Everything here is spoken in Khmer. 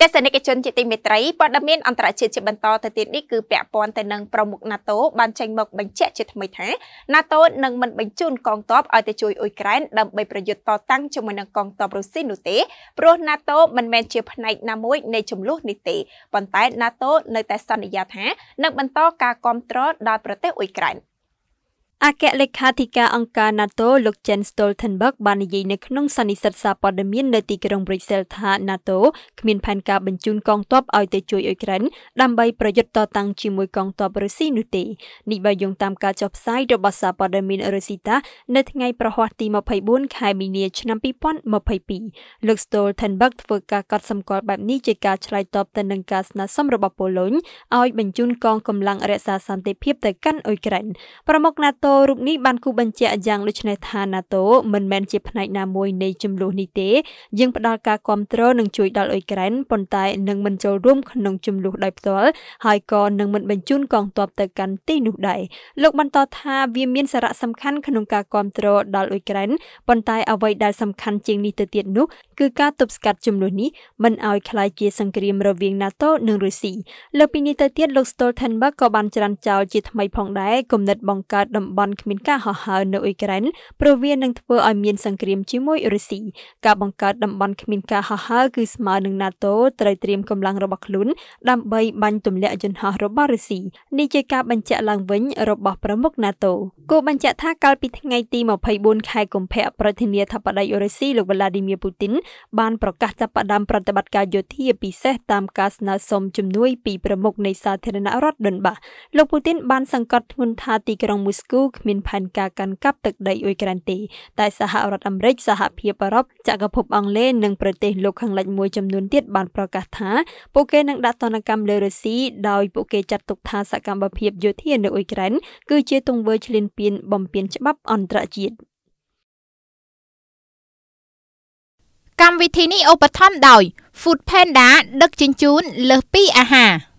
ទស្សនិកជនជាទីមេត្រីព័ត៌មានអន្តរជាតិជាបន្តទៅទៀតនេះគឺពាក់ព័ន្ធទៅនឹងប្រមុខ NATO បានចេញមក បញ្ជាក់ជាថ្មីថា NATO នឹងមិនបញ្ជូនកងទ័ពឲ្យទៅជួយអ៊ុយក្រែនដើម្បីប្រយុទ្ធតតាំងជាមួយនឹងកងទ័ពរុស្ស៊ីនោះទេព្រោះ NATO មិនមែនជាផ្នែកណាមួយនៃចំនួននេះទេប៉ុន្តែ NATO នៅតែសន្យាថានឹងបន្តការគ្រប់គ្រងដល់ប្រទេសអ៊ុយក្រែន។អគ្គលេខាធិការអង្គការ NATO លោក Jens Stoltenberg បាននិយាយនៅក្នុងសន្និសីទសារព័ត៌មាននៅទីក្រុង Brussels ថា NATO គ្មានផែនការបញ្ជូនកងទ័ពឲ្យទៅជួយអ៊ុយក្រែនដើម្បីប្រយុទ្ធតតាំងជាមួយកងទ័ពរុស្ស៊ីនោះទេនេះបើយោងតាមការចុះផ្សាយរបស់សារព័ត៌មានរុស្ស៊ីតានៅថ្ងៃប្រហ័សទី24ខែមីនាឆ្នាំ2022លោក Stoltenberg ធ្វើការកត់សម្គាល់បែបនេះជាការឆ្លើយតបទៅនឹងការស្នើសុំរបស់ប៉ូឡូញឲ្យបញ្ជូនកងកម្លាំងរក្សាសន្តិភាពទៅកាន់អ៊ុយក្រែនប្រមុខ NATO រូបនេះបានគូបញ្ជាក់យ៉ាងដូចនេះថា NATO មិនមែនជាផ្នែកណាមួយនៃចំនួននេះទេយើងផ្ដល់ការគ្រប់គ្រងនិងជួយដល់អ៊ុយក្រែនប៉ុន្តែនឹងមិនចូលរួមក្នុងចំនួនដោយផ្ទាល់ហើយក៏នឹងមិនបញ្ជូនកងទ័ពទៅកាន់ទីនោះដែរលោកបន្តថាវាមានសារៈសំខាន់ក្នុងការគ្រប់គ្រងដល់អ៊ុយក្រែនប៉ុន្តែអ្វីដែលសំខាន់ជាងនេះទៅទៀតនោះគឺការទប់ស្កាត់ចំនួននេះមិនឲ្យក្លាយជាសង្គ្រាមរវាង NATO និងរុស្ស៊ីលើពីនេះទៅទៀតលោក Stoltenberg ក៏បានច្រានចោលជាថ្មីផងដែរគំនិតបង្កើតតំបន់ន់គ្មានការហោះហើរនៅអ៊ុយក្រែនព្រោះវានឹងធ្វើឲ្យមានសង្គ្រាមជាមួយរុស្ស៊ីការបង្កើតតំបន់គ្មានការហោះហើរគឺស្មើនឹង NATO ត្រូវត្រៀមកម្លាំងរបស់ខ្លួន ដើម្បីបាញ់ទម្លាក់យន្តហោះរបស់រុស្ស៊ីនេះជាការបញ្ជាក់ឡើងវិញរបស់ប្រមុខ NATO គូបញ្ជាក់ថាកាលពីថ្ងៃទី24ខែកុម្ភៈប្រធានាធិបតីរុស្ស៊ីលោក Vladimir Putin បានប្រកាសចាប់ផ្ដើមប្រតិបត្តិការយោធាពិសេសតាមការស្នើសុំជំនួយពីប្រមុខនៃសាធារណរដ្ឋដុនបាសលោកពូទីនបានសង្កត់ធ្ងន់ថាទីក្រុងមូស្គូគ្មានផែនការកាន់កាប់ទឹកដីអ៊ុយក្រែនទេតែសហរដ្ឋអាមេរិកសហភាពអឺរ៉ុបចក្រភពអង់គ្លេសនិងប្រទេសលោកខាងលិចមួយចំនួនទៀតបានប្រកាសថាពួកគេនឹងដាក់ទណ្ឌកម្មលើរុស្ស៊ីដោយពួកគេចាត់ទុកថាសកម្មភាពយោធានៅអ៊ុយក្រែនគឺជាទង្វើឈ្លានពានបំពានច្បាប់អន្តរជាតិកម្មវិធីនេះឧបត្ថម្ភដោយ Food Panda ដឹកជញ្ជូនលើសពីអាហារ